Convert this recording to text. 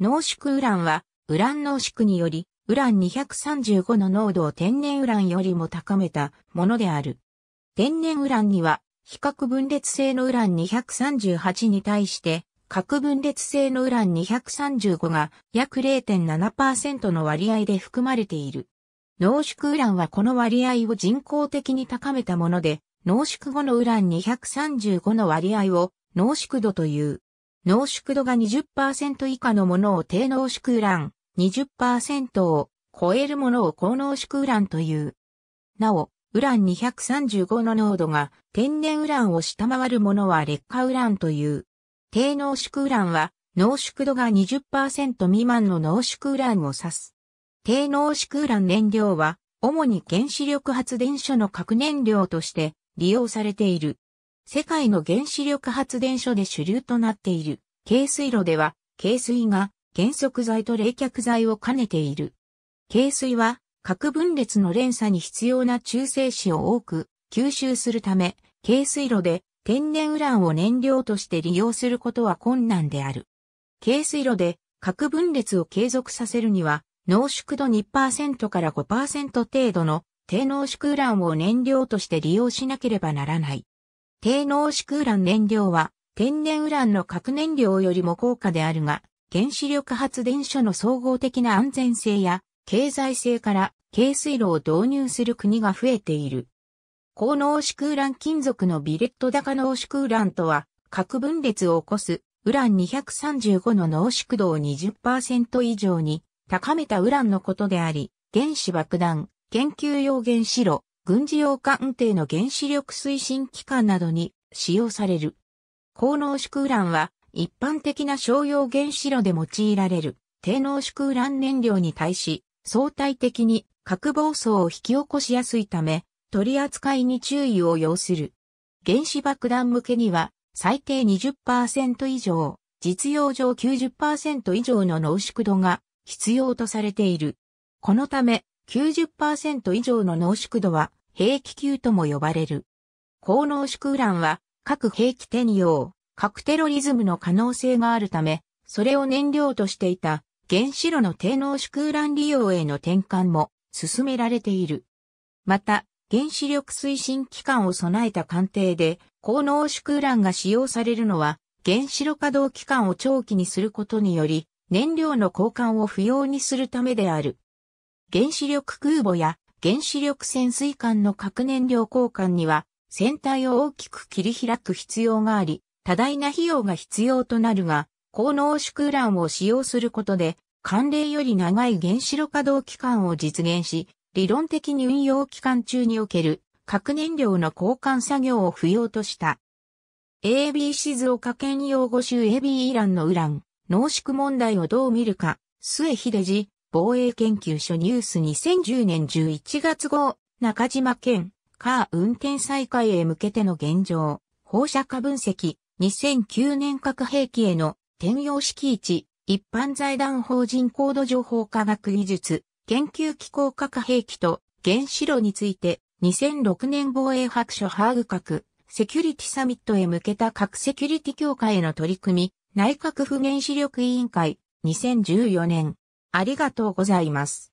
濃縮ウランは、ウラン濃縮により、ウラン235の濃度を天然ウランよりも高めたものである。天然ウランには、比較分裂性のウラン238に対して、核分裂性のウラン235が約0.7%の割合で含まれている。濃縮ウランはこの割合を人工的に高めたもので、濃縮後のウラン235の割合を濃縮度という。濃縮度が20%以下のものを低濃縮ウラン、20%を超えるものを高濃縮ウランという。なお、ウラン235の濃度が天然ウランを下回るものは劣化ウランという。低濃縮ウランは濃縮度が20%未満の濃縮ウランを指す。低濃縮ウラン燃料は主に原子力発電所の核燃料として利用されている。世界の原子力発電所で主流となっている、軽水炉では、軽水が減速剤と冷却剤を兼ねている。軽水は、核分裂の連鎖に必要な中性子を多く吸収するため、軽水炉で天然ウランを燃料として利用することは困難である。軽水炉で核分裂を継続させるには、濃縮度2%から5%程度の低濃縮ウランを燃料として利用しなければならない。低濃縮ウラン燃料は天然ウランの核燃料よりも高価であるが、原子力発電所の総合的な安全性や経済性から軽水炉を導入する国が増えている。高濃縮ウラン金属のビレット高濃縮ウランとは、核分裂を起こすウラン235の濃縮度を20%以上に高めたウランのことであり、原子爆弾、研究用原子炉、軍事用艦艇の原子力推進機関などに使用される。高濃縮ウランは一般的な商用原子炉で用いられる低濃縮ウラン燃料に対し相対的に核暴走を引き起こしやすいため取り扱いに注意を要する。原子爆弾向けには最低20%以上、実用上90%以上の濃縮度が必要とされている。このため90%以上の濃縮度は兵器級とも呼ばれる。高濃縮ウランは各兵器転用、核テロリズムの可能性があるため、それを燃料としていた原子炉の低濃縮ウラン利用への転換も進められている。また、原子力推進機関を備えた艦艇で高濃縮ウランが使用されるのは原子炉稼働期間を長期にすることにより燃料の交換を不要にするためである。原子力空母や原子力潜水艦の核燃料交換には船体を大きく切り開く必要があり、多大な費用が必要となるが、高濃縮ウランを使用することで、慣例より長い原子炉稼働期間を実現し、理論的に運用期間中における核燃料の交換作業を不要とした。AB 静岡県用語集 AB イランのウラン、濃縮問題をどう見るか、末秀治、防衛研究所ニュース2010年11月号、中島健、カー運転再開へ向けての現状、放射化分析、2009年核兵器への転用式1、一般財団法人高度情報科学技術、研究機構核兵器と原子炉について、2006年防衛白書ハーグ核、セキュリティサミットへ向けた核セキュリティ強化への取り組み、内閣府原子力委員会、2014年、ありがとうございます。